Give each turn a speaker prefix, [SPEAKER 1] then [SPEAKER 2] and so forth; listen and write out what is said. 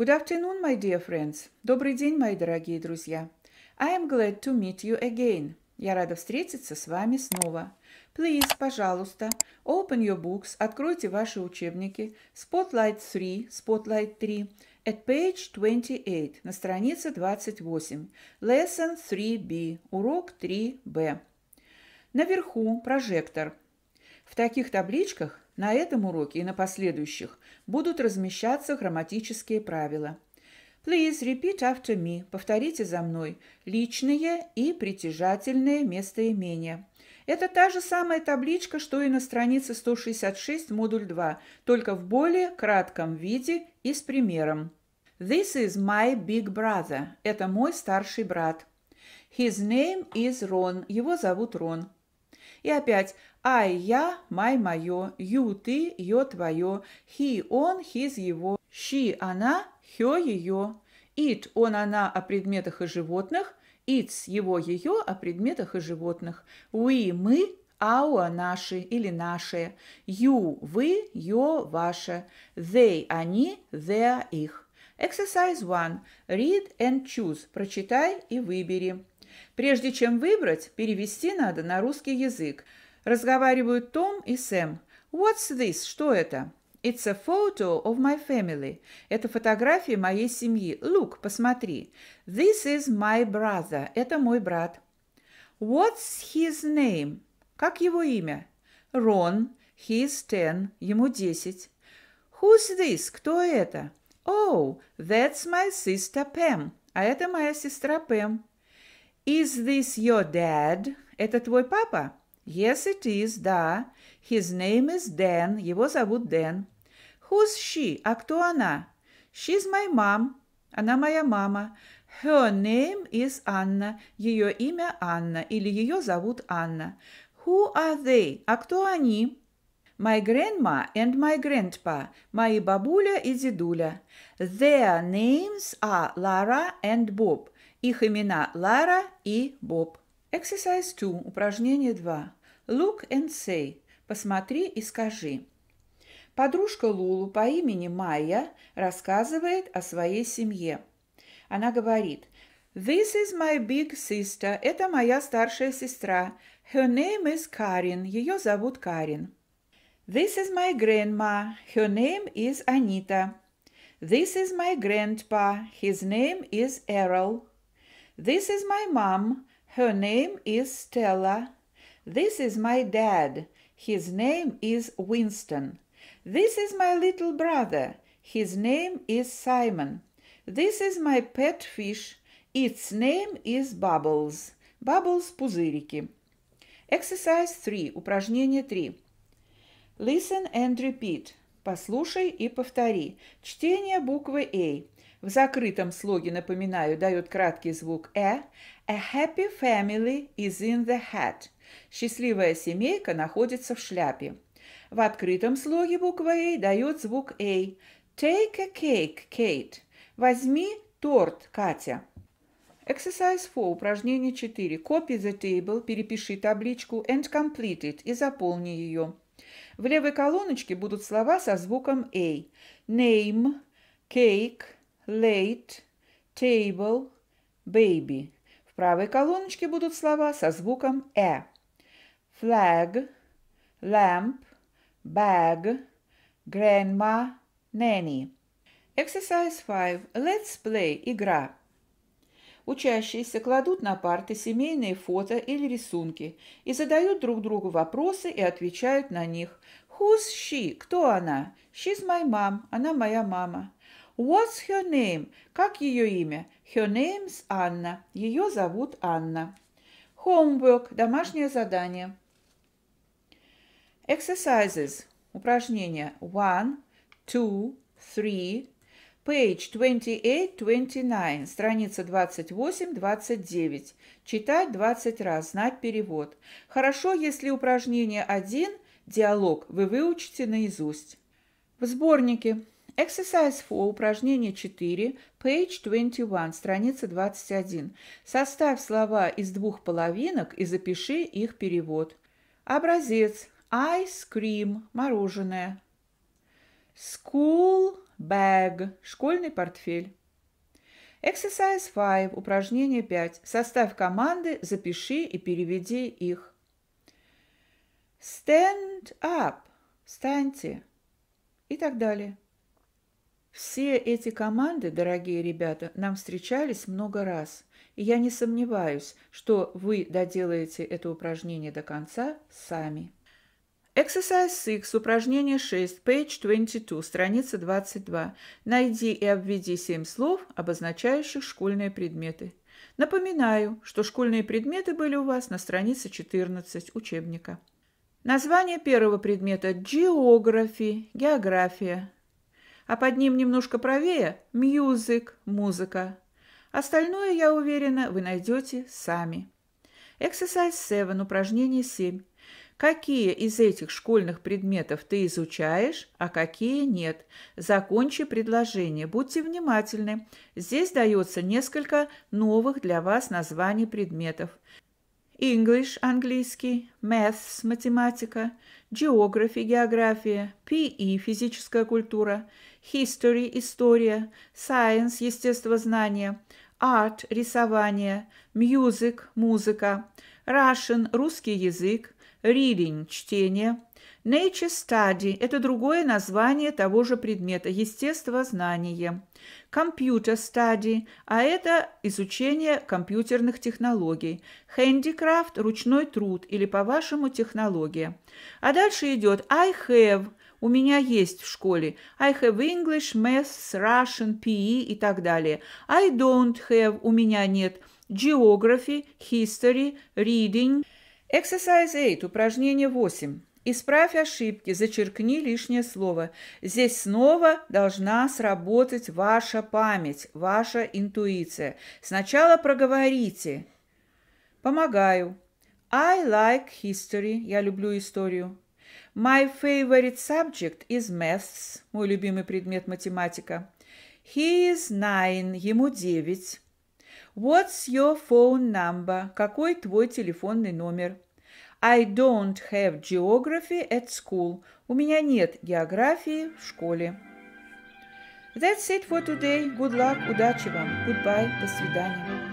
[SPEAKER 1] Good afternoon, my dear friends. Добрый день, мои дорогие друзья. I am glad to meet you again. Я рада встретиться с вами снова. Please, пожалуйста, open your books, откройте ваши учебники. Spotlight 3, Spotlight 3, at page 28, на странице 28. Lesson 3b, урок 3b. Наверху прожектор. В таких табличках на этом уроке и на последующих будут размещаться грамматические правила. Please repeat after me. Повторите за мной. Личные и притяжательные местоимения. Это та же самая табличка, что и на странице 166, модуль 2, только в более кратком виде и с примером. This is my big brother. Это мой старший брат. His name is Ron. Его зовут Рон. И опять «ай я», «май мое», «ю ты», «ё твое», «хи он», «хиз его», «щи она», «хё he он his его she она хё ее it он она о предметах и животных, «its» его ее о предметах и животных, «we» мы, our а, а, наши или «наши», «you» вы, «ё» ваше, «they» они, «their» их. Exercise 1. Read and choose. Прочитай и выбери. Прежде чем выбрать, перевести надо на русский язык. Разговаривают Том и Сэм. «What's this? Что это?» It's a photo of my family. Это фотография моей семьи. Look, посмотри. This is my brother. Это мой брат. What's his name? Как его имя? Рон. He's ten. Ему десять. Who's this? Кто это? Oh, that's my sister Pam. А это моя сестра Пэм. Is this your dad? Это твой папа? Yes, it is, да. His name is Dan. Его зовут Дэн. Who's she? А кто она? She's my mom. Она моя мама. Her name is Anna. Ее имя Анна или ее зовут Анна. Who are they? А кто они? My grandma and my grandpa. Мои бабуля и дедуля. Their names are Lara and Bob. Их имена Лара и Боб. Exercise 2. Упражнение 2. Look and say. Посмотри и скажи. Подружка Лулу по имени Майя рассказывает о своей семье. Она говорит, «This is my big sister». Это моя старшая сестра. Her name is Karin. Ее зовут Карин. This is my grandma. Her name is Anita. This is my grandpa. His name is Errol. This is my mom. Her name is Stella. This is my dad. His name is Winston. This is my little brother. His name is Simon. This is my pet fish. Its name is Bubbles. Bubbles – пузырики. Exercise 3. Упражнение 3. Listen and repeat. Послушай и повтори. Чтение буквы A. В закрытом слоге, напоминаю, дает краткий звук «э». «A happy family is in the hat». «Счастливая семейка находится в шляпе». В открытом слоге буква «а» дает звук «а». «Take a cake, Kate». «Возьми торт, Катя». Exercise 4, упражнение 4. Copy the table, перепиши табличку and complete it и заполни ее. В левой колоночке будут слова со звуком A. Name, cake, late, table, baby. В правой колоночке будут слова со звуком «э». Flag, lamp, bag, grandma, nanny. Exercise 5. Let's play. Игра. Учащиеся кладут на парты семейные фото или рисунки и задают друг другу вопросы и отвечают на них. Who's she? Кто она? She's my mom. Она моя мама. What's her name? Как ее имя? Her name's Anna. Ее зовут Анна. Homework – домашнее задание. Exercises – упражнения. One, two, three. Page 28-29, страница 28-29. Читать 20 раз, знать перевод. Хорошо, если упражнение 1, диалог, вы выучите наизусть. В сборнике Exercise 4, упражнение 4, page 21, страница 21. Составь слова из двух половинок и запиши их перевод. Образец. Ice cream – мороженое. School bag – школьный портфель. Exercise 5, упражнение 5. Составь команды, запиши и переведи их. Stand up – встаньте и так далее. Все эти команды, дорогие ребята, нам встречались много раз, и я не сомневаюсь, что вы доделаете это упражнение до конца сами. Exercise 6, упражнение 6, page 22, страница 22. Найди и обведи 7 слов, обозначающих школьные предметы. Напоминаю, что школьные предметы были у вас на странице 14 учебника. Название первого предмета – географии, география а под ним немножко правее «Мьюзик» – «Музыка». Остальное, я уверена, вы найдете сами. Exercise 7, упражнение 7. Какие из этих школьных предметов ты изучаешь, а какие нет? Закончи предложение. Будьте внимательны. Здесь дается несколько новых для вас названий предметов. English – английский, Maths – математика, Geography – география, PE – физическая культура, History – история, Science – естествознание, Art – рисование, Music – музыка, Russian – русский язык, Reading – чтение – Nature Study – это другое название того же предмета – естествознание. Computer Study – а это изучение компьютерных технологий. Handicraft – ручной труд или, по-вашему, технология. А дальше идет I have – у меня есть в школе. I have English, Maths, Russian, PE и так далее. I don't have – у меня нет. Geography, History, Reading. Exercise 8, упражнение 8. Исправь ошибки, зачеркни лишнее слово. Здесь снова должна сработать ваша память, ваша интуиция. Сначала проговорите. Помогаю. I like history. Я люблю историю. My favorite subject is maths. Мой любимый предмет математика. He is nine. Ему девять. What's your phone number? Какой твой телефонный номер? I don't have geography at school. У меня нет географии в школе. That's it for today. Good luck. Удачи вам. Goodbye. До свидания.